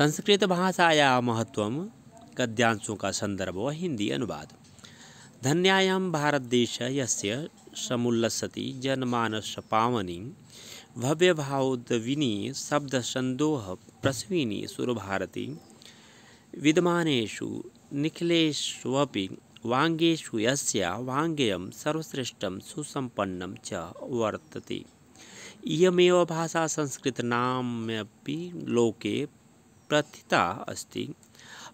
भाषाया महत्व गद्यांशों का सन्दर्भ हिंदी अनुवाद भारत भारतदेश यस्य समुल्लसति शब्द भव्यभावोद्विनी शब्दसन्दोहप्रसविनी सुरभारती विद्यमानेषु निखिलेष्वपि वाङ्गेषु यस्या वाङ्गेयं सर्वश्रेष्ठं च वर्तते इयमेव भाषा संस्कृतनाम्यपि लोके प्रथिता अस्माक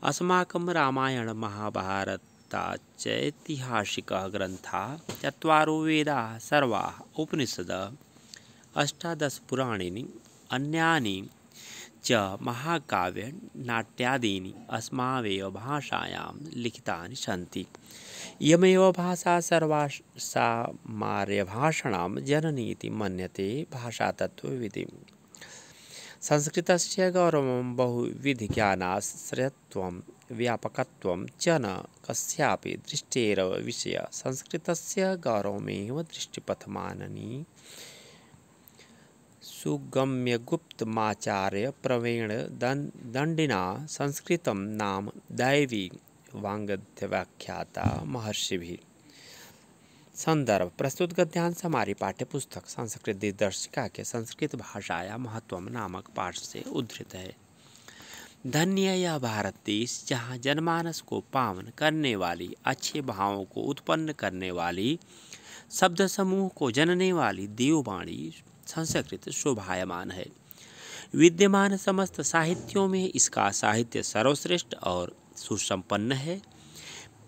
अस्माकं रामायणमहाभारताच्च ऐतिहासिकः ग्रंथ चत्वारो वेद सर्वा उपनिषद अष्टादशपुराणीनि अन्यानि च नाट्यादी अस्मावेव भाषायां लिखिता सी इयमेव भाषा सर्वासामार्यभाषणां जननी मनते भाषातत्व संस्कृत गौरव बहुविध ज्ञानाश्रयत्वं व्यापकत्वं च न कस्यापि दृष्टेरव विषय संस्कृतस्य गौरवमेव दृष्टिपथमाननी सुगम्यगुप्तमाचार्यप्रवेण दन् दण्डिना संस्कृतं नाम दैवी महर्षि महर्षिभिः संदर्भ प्रस्तुत गद्यांश हमारी पाठ्यपुस्तक संस्कृत दिग्दर्शिका के संस्कृत भाषाया महत्वम नामक पाठ से उद्धृत है धन्य यह भारत देश जहाँ जनमानस को पावन करने वाली अच्छे भावों को उत्पन्न करने वाली शब्द समूह को जनने वाली देववाणी संस्कृत शोभायमान है विद्यमान समस्त साहित्यों में इसका साहित्य सर्वश्रेष्ठ और सुसंपन्न है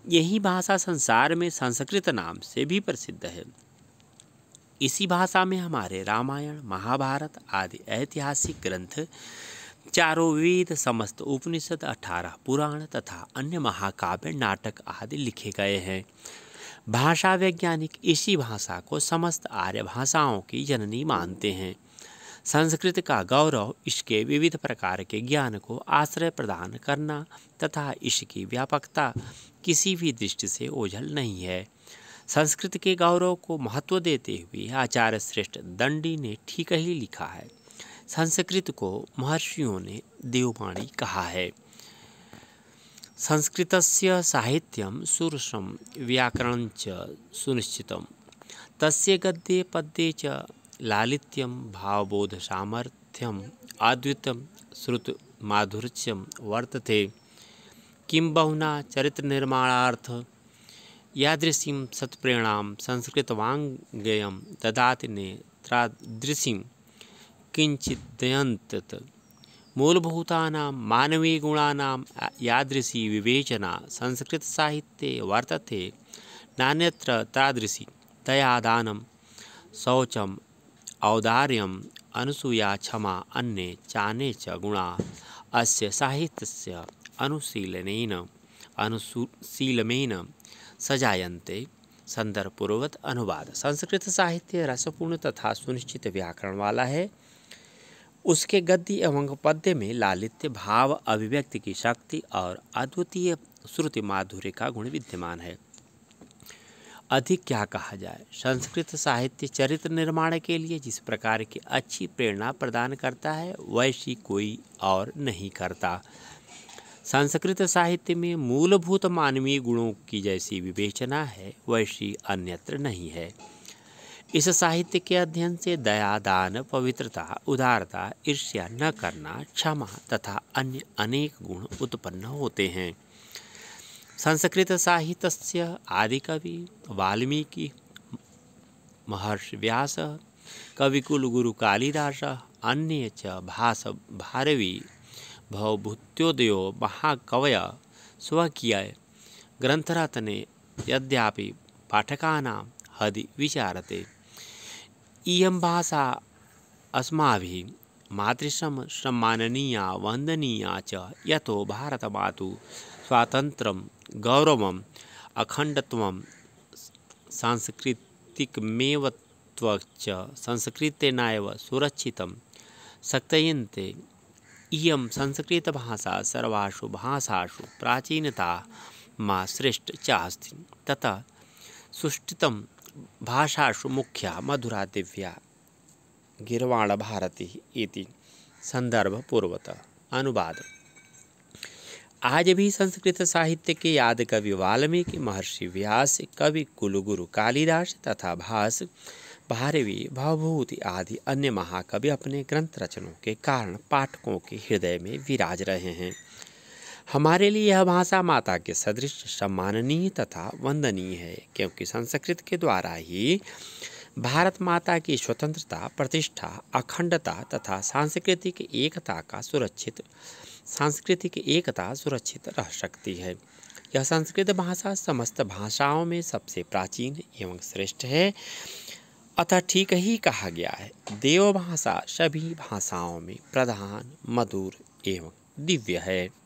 यही भाषा संसार में संस्कृत नाम से भी प्रसिद्ध है इसी भाषा में हमारे रामायण महाभारत आदि ऐतिहासिक ग्रंथ चारों वेद समस्त उपनिषद अठारह पुराण तथा अन्य महाकाव्य नाटक आदि लिखे गए हैं भाषा वैज्ञानिक इसी भाषा को समस्त आर्य भाषाओं की जननी मानते हैं संस्कृत का गौरव इसके विविध प्रकार के ज्ञान को आश्रय प्रदान करना तथा इसकी व्यापकता किसी भी दृष्टि से ओझल नहीं है संस्कृत के गौरव को महत्व देते हुए आचार्य श्रेष्ठ दंडी ने ठीक ही लिखा है संस्कृत को महर्षियों ने देववाणी कहा है संस्कृत साहित्यम सुरसम व्याकरण च सुनिश्चित तस्य गद्य पद्य च लालित्यम लालित्यं भावबोधसामर्थ्यम् आद्वितं श्रुतमाधुर्यं वर्तते चरित्र चरित्रनिर्माणार्थ यादृशीं सत्प्रेरणां संस्कृतवाङ्गयं ददाति नेत्रादृशीं मूलभूता मूलभूतानां गुणा यादृशी विवेचना संस्कृत साहित्ये वर्तते नान्यत्र तादृशी दयादानं शौचम् औदार्यम अनुसूया क्षमा अन्य चाने च गुणा अस्य साहित्यस्य अनुशीलनेन अनुशीलमेन सजायन्ते संदर्भपूर्वक अनुवाद संस्कृत साहित्य रसपूर्ण तथा सुनिश्चित व्याकरण वाला है उसके गद्य एवं पद्य में लालित्य भाव अभिव्यक्ति की शक्ति और अद्वितीय श्रुति माधुर्य का गुण विद्यमान है अधिक क्या कहा जाए संस्कृत साहित्य चरित्र निर्माण के लिए जिस प्रकार की अच्छी प्रेरणा प्रदान करता है वैसी कोई और नहीं करता संस्कृत साहित्य में मूलभूत मानवीय गुणों की जैसी विवेचना है वैसी अन्यत्र नहीं है इस साहित्य के अध्ययन से दया दान पवित्रता उदारता ईर्ष्या न करना क्षमा तथा अन्य अनेक गुण उत्पन्न होते हैं महर्षि व्यास कविकुल गुरु कालिदास अन्य च भाष भारवी भवभूत्योदय महाकवय स्वकीय ग्रंथरत्ने यद्यापि पाठकाना हदि विचारते इयं भाषा अस्माभिः मातृशम सम्माननीया वंदनीया च यतो भारतमातु स्वातन्त्र्यं गौरव अखंडत्व सांस्कृतिकमेवत्वच संस्कृतेनैव सुरक्षित इं संस्कृत भाषा सर्वासु भाषासु प्राचीनता मा श्रेष्ठ चास्त तथा सुष्ठितं भाषासु मुख्या मधुरा दिव्या गिरवाणभारती इति सन्दर्भपूर्वतः अनुवाद आज भी संस्कृत साहित्य के याद कवि वाल्मीकि महर्षि व्यास कवि कुलगुरु कालिदास तथा भास भारवी भवभूति आदि अन्य महाकवि अपने ग्रंथ रचनों के कारण पाठकों के हृदय में विराज रहे हैं हमारे लिए यह भाषा माता के सदृश सम्माननीय तथा वंदनीय है क्योंकि संस्कृत के द्वारा ही भारत माता की स्वतंत्रता प्रतिष्ठा अखंडता तथा सांस्कृतिक एकता का सुरक्षित सांस्कृतिक एकता सुरक्षित रह सकती है यह संस्कृत भाषा समस्त भाषाओं में सबसे प्राचीन एवं श्रेष्ठ है अतः ठीक ही कहा गया है देव भाषा सभी भाषाओं में प्रधान मधुर एवं दिव्य है